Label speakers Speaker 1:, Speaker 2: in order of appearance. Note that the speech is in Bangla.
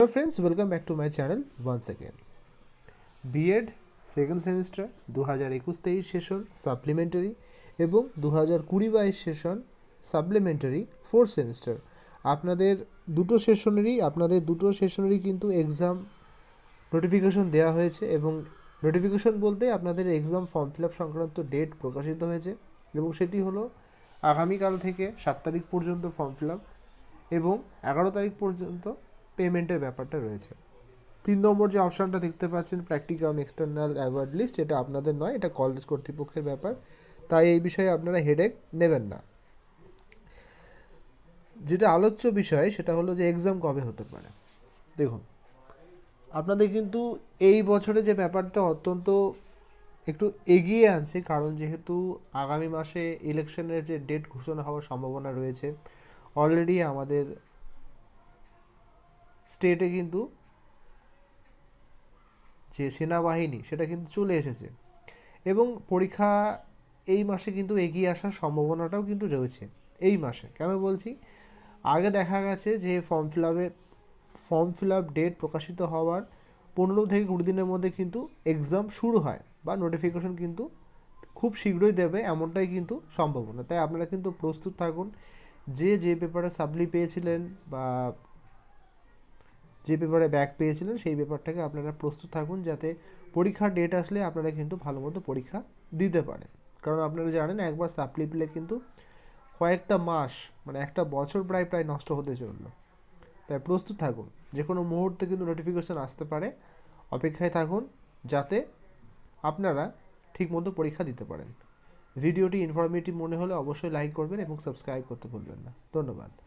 Speaker 1: hello friends welcome back to my channel once again B Ed second semester দু হাজার একুশ তেইশ সেশন সাপ্লিমেন্টারি এবং দু হাজার কুড়ি বাইশ সেশন সাপ্লিমেন্টারি ফোর্থ সেমিস্টার আপনাদের দুটো সেশনেরই আপনাদের দুটো সেশনেরই কিন্তু এক্সাম নোটিফিকেশন দেওয়া হয়েছে এবং নোটিফিকেশন বলতে আপনাদের এক্সাম ফর্ম ফিল আপ সংক্রান্ত ডেট প্রকাশিত হয়েছে এবং সেটি হলো আগামীকাল থেকে সাত তারিখ পর্যন্ত ফর্ম ফিল আপ এবং এগারো তারিখ পর্যন্ত পেমেন্টের ব্যাপারটা রয়েছে তিন নম্বর যে অপশানটা দেখতে পাচ্ছেন প্র্যাকটিকাম এক্সটার্নাল অ্যাওয়ার্ড লিস্ট এটা আপনাদের নয় এটা কলেজ কর্তৃপক্ষের ব্যাপার তাই এই বিষয়ে আপনারা হেডেক নেবেন না যেটা আলোচ্য বিষয় সেটা হলো যে এক্সাম কবে হতে পারে দেখুন আপনাদের কিন্তু এই বছরে যে ব্যাপারটা অত্যন্ত একটু এগিয়ে আনছে কারণ যেহেতু আগামী মাসে ইলেকশনের যে ডেট ঘোষণা হওয়ার সম্ভাবনা রয়েছে অলরেডি আমাদের স্টেটে কিন্তু যে সেনাবাহিনী সেটা কিন্তু চলে এসেছে এবং পরীক্ষা এই মাসে কিন্তু এগিয়ে আসার সম্ভাবনাটাও কিন্তু রয়েছে এই মাসে কেন বলছি আগে দেখা গেছে যে ফর্ম ফিল আপের ফর্ম ফিল আপ ডেট প্রকাশিত হওয়ার পনেরো থেকে কুড়ি দিনের মধ্যে কিন্তু এক্সাম শুরু হয় বা নোটিফিকেশন কিন্তু খুব শীঘ্রই দেবে এমনটাই কিন্তু সম্ভাবনা তাই আপনারা কিন্তু প্রস্তুত থাকুন যে যে পেপারে সাপ্লি পেয়েছিলেন বা যে পেপারে ব্যাক পেয়েছিলেন সেই পেপারটাকে আপনারা প্রস্তুত থাকুন যাতে পরীক্ষার ডেট আসলে আপনারা কিন্তু ভালো মতো পরীক্ষা দিতে পারেন কারণ আপনারা জানেন একবার সাপ্লি পেলে কিন্তু কয়েকটা মাস মানে একটা বছর প্রায় প্রায় নষ্ট হতে চলল তাই প্রস্তুত থাকুন যে কোনো মুহূর্তে কিন্তু নোটিফিকেশান আসতে পারে অপেক্ষায় থাকুন যাতে আপনারা ঠিকমতো পরীক্ষা দিতে পারেন ভিডিওটি ইনফরমেটিভ মনে হলে অবশ্যই লাইক করবেন এবং সাবস্ক্রাইব করতে ভুলবেন না ধন্যবাদ